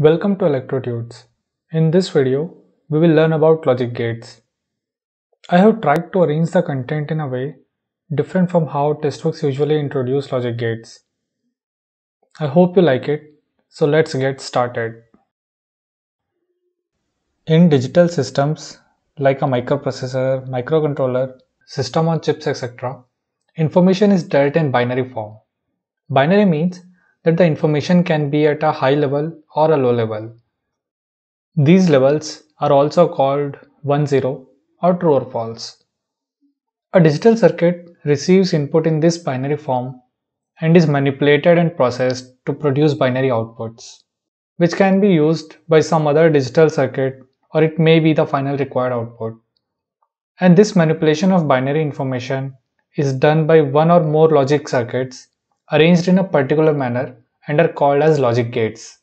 Welcome to Electrotudes. In this video, we will learn about logic gates. I have tried to arrange the content in a way different from how textbooks usually introduce logic gates. I hope you like it, so let's get started. In digital systems like a microprocessor, microcontroller, system on chips, etc., information is dealt in binary form. Binary means that the information can be at a high level or a low level. These levels are also called 1, 0, or true or false. A digital circuit receives input in this binary form and is manipulated and processed to produce binary outputs, which can be used by some other digital circuit or it may be the final required output. And this manipulation of binary information is done by one or more logic circuits arranged in a particular manner and are called as logic gates.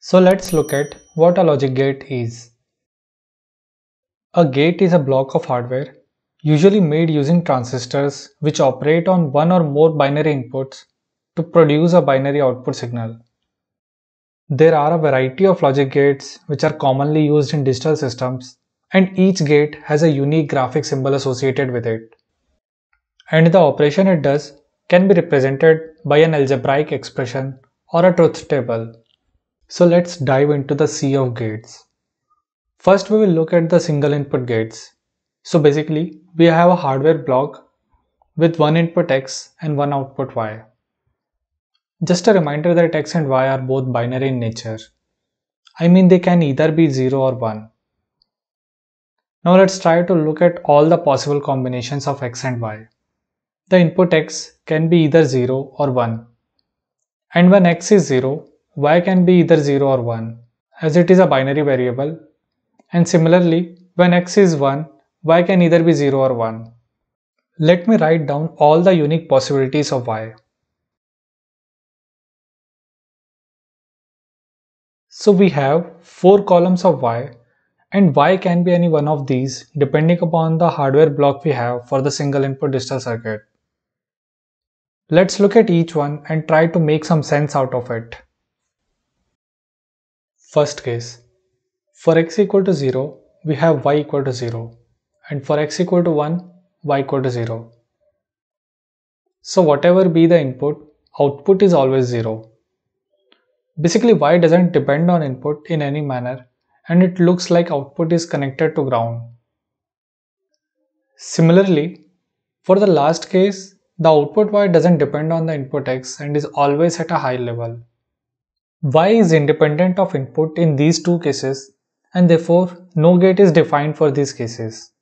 So let's look at what a logic gate is. A gate is a block of hardware usually made using transistors which operate on one or more binary inputs to produce a binary output signal. There are a variety of logic gates which are commonly used in digital systems and each gate has a unique graphic symbol associated with it. And the operation it does can be represented by an algebraic expression or a truth table. So let's dive into the sea of gates. First we will look at the single input gates. So basically we have a hardware block with one input X and one output Y. Just a reminder that X and Y are both binary in nature. I mean they can either be 0 or 1. Now let's try to look at all the possible combinations of X and Y. The input X can be either 0 or 1. And when x is 0, y can be either 0 or 1 as it is a binary variable. And similarly, when x is 1, y can either be 0 or 1. Let me write down all the unique possibilities of y. So we have 4 columns of y and y can be any one of these depending upon the hardware block we have for the single input digital circuit. Let's look at each one and try to make some sense out of it. First case, for x equal to 0, we have y equal to 0 and for x equal to 1, y equal to 0. So whatever be the input, output is always 0. Basically y doesn't depend on input in any manner and it looks like output is connected to ground. Similarly, for the last case, the output y doesn't depend on the input x and is always at a high level. y is independent of input in these two cases and therefore no gate is defined for these cases.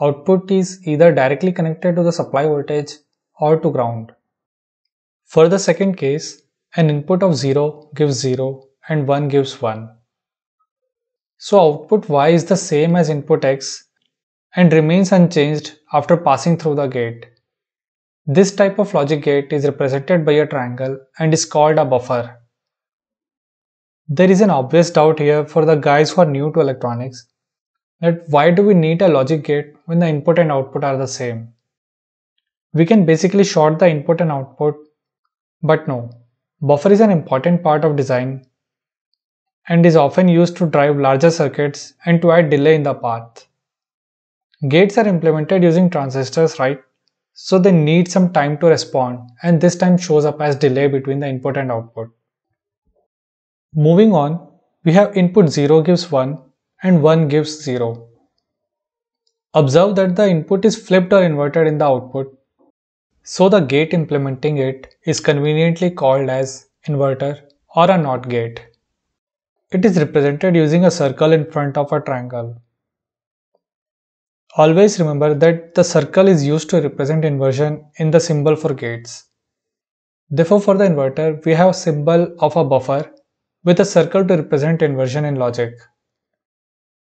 Output is either directly connected to the supply voltage or to ground. For the second case, an input of 0 gives 0 and 1 gives 1. So output y is the same as input x and remains unchanged after passing through the gate. This type of logic gate is represented by a triangle and is called a buffer. There is an obvious doubt here for the guys who are new to electronics that why do we need a logic gate when the input and output are the same? We can basically short the input and output, but no, buffer is an important part of design and is often used to drive larger circuits and to add delay in the path. Gates are implemented using transistors, right? So they need some time to respond and this time shows up as delay between the input and output. Moving on, we have input 0 gives 1 and 1 gives 0. Observe that the input is flipped or inverted in the output. So the gate implementing it is conveniently called as inverter or a NOT gate. It is represented using a circle in front of a triangle. Always remember that the circle is used to represent inversion in the symbol for gates. Therefore for the inverter, we have a symbol of a buffer with a circle to represent inversion in logic.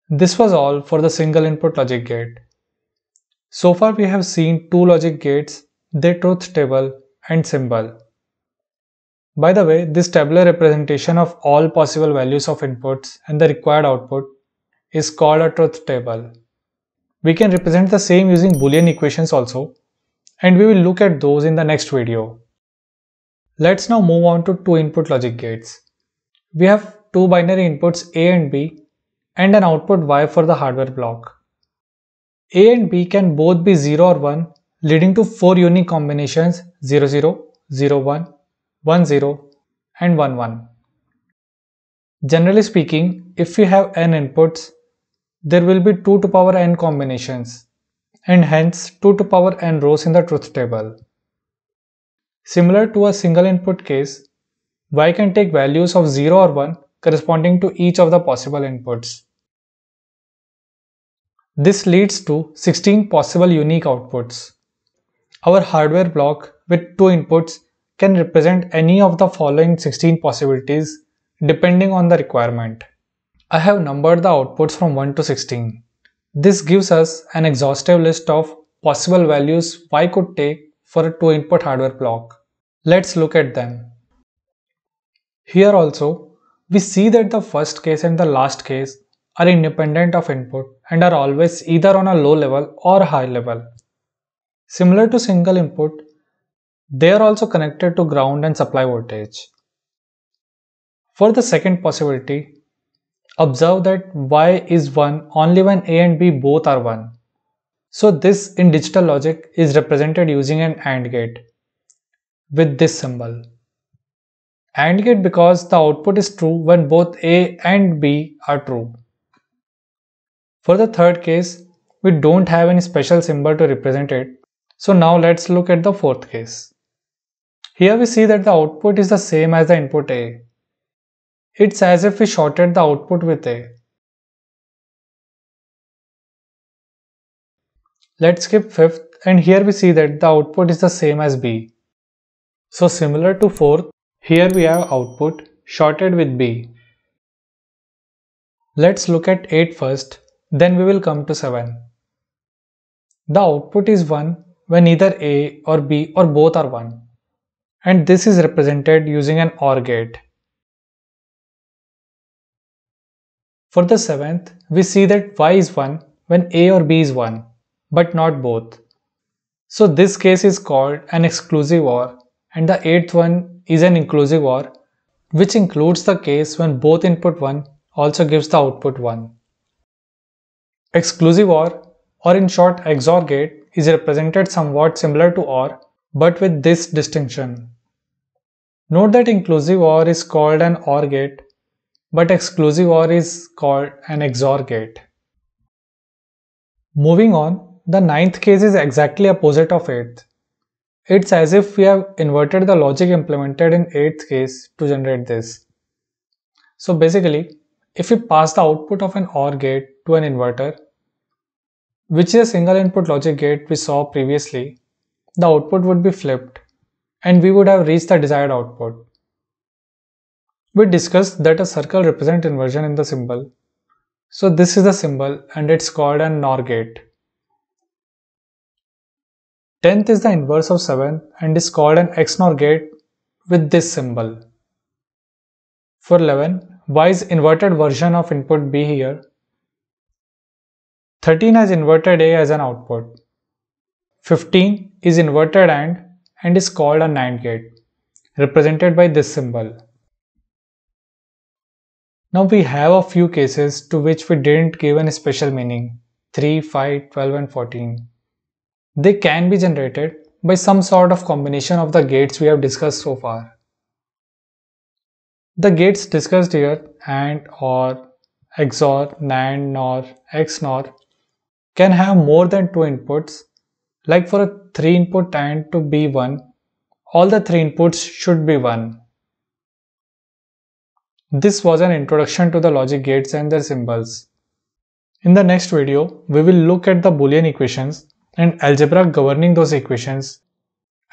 This was all for the single input logic gate. So far we have seen two logic gates, their truth table and symbol. By the way, this tabular representation of all possible values of inputs and the required output is called a truth table. We can represent the same using boolean equations also and we will look at those in the next video. Let's now move on to two input logic gates. We have two binary inputs A and B and an output Y for the hardware block. A and B can both be 0 or 1 leading to four unique combinations 00, 01, 10 and 11. Generally speaking, if we have n inputs, there will be 2 to power n combinations and hence 2 to power n rows in the truth table. Similar to a single input case, y can take values of 0 or 1 corresponding to each of the possible inputs. This leads to 16 possible unique outputs. Our hardware block with two inputs can represent any of the following 16 possibilities depending on the requirement. I have numbered the outputs from 1 to 16. This gives us an exhaustive list of possible values y could take for a 2-input hardware block. Let's look at them. Here also, we see that the first case and the last case are independent of input and are always either on a low level or high level. Similar to single input, they are also connected to ground and supply voltage. For the second possibility, Observe that y is 1 only when a and b both are 1. So this in digital logic is represented using an AND gate with this symbol. AND gate because the output is true when both a and b are true. For the third case, we don't have any special symbol to represent it. So now let's look at the fourth case. Here we see that the output is the same as the input A. It's as if we shorted the output with A. Let's skip fifth and here we see that the output is the same as B. So similar to fourth, here we have output shorted with B. Let's look at 8 first, then we will come to 7. The output is 1 when either A or B or both are 1. And this is represented using an OR gate. For the seventh, we see that y is 1 when a or b is 1, but not both. So this case is called an exclusive OR and the eighth one is an inclusive OR which includes the case when both input 1 also gives the output 1. Exclusive OR or in short XOR gate is represented somewhat similar to OR but with this distinction. Note that inclusive OR is called an OR gate but exclusive OR is called an XOR gate. Moving on, the ninth case is exactly opposite of eighth. It's as if we have inverted the logic implemented in eighth case to generate this. So basically, if we pass the output of an OR gate to an inverter, which is a single input logic gate we saw previously, the output would be flipped and we would have reached the desired output. We discussed that a circle represents inversion in the symbol. So this is the symbol and it's called an NOR gate. 10th is the inverse of 7 and is called an XNOR gate with this symbol. For 11, y is inverted version of input b here. 13 has inverted a as an output. 15 is inverted AND and is called a NAND gate, represented by this symbol. Now we have a few cases to which we didn't give any special meaning 3, 5, 12 and 14. They can be generated by some sort of combination of the gates we have discussed so far. The gates discussed here AND OR XOR, NAND, NOR, XNOR can have more than two inputs like for a 3 input AND to be 1 all the three inputs should be 1 this was an introduction to the logic gates and their symbols. In the next video, we will look at the Boolean equations and algebra governing those equations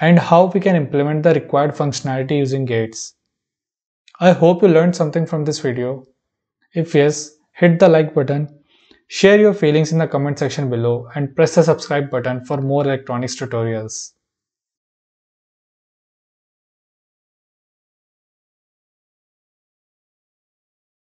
and how we can implement the required functionality using gates. I hope you learned something from this video. If yes, hit the like button, share your feelings in the comment section below and press the subscribe button for more electronics tutorials.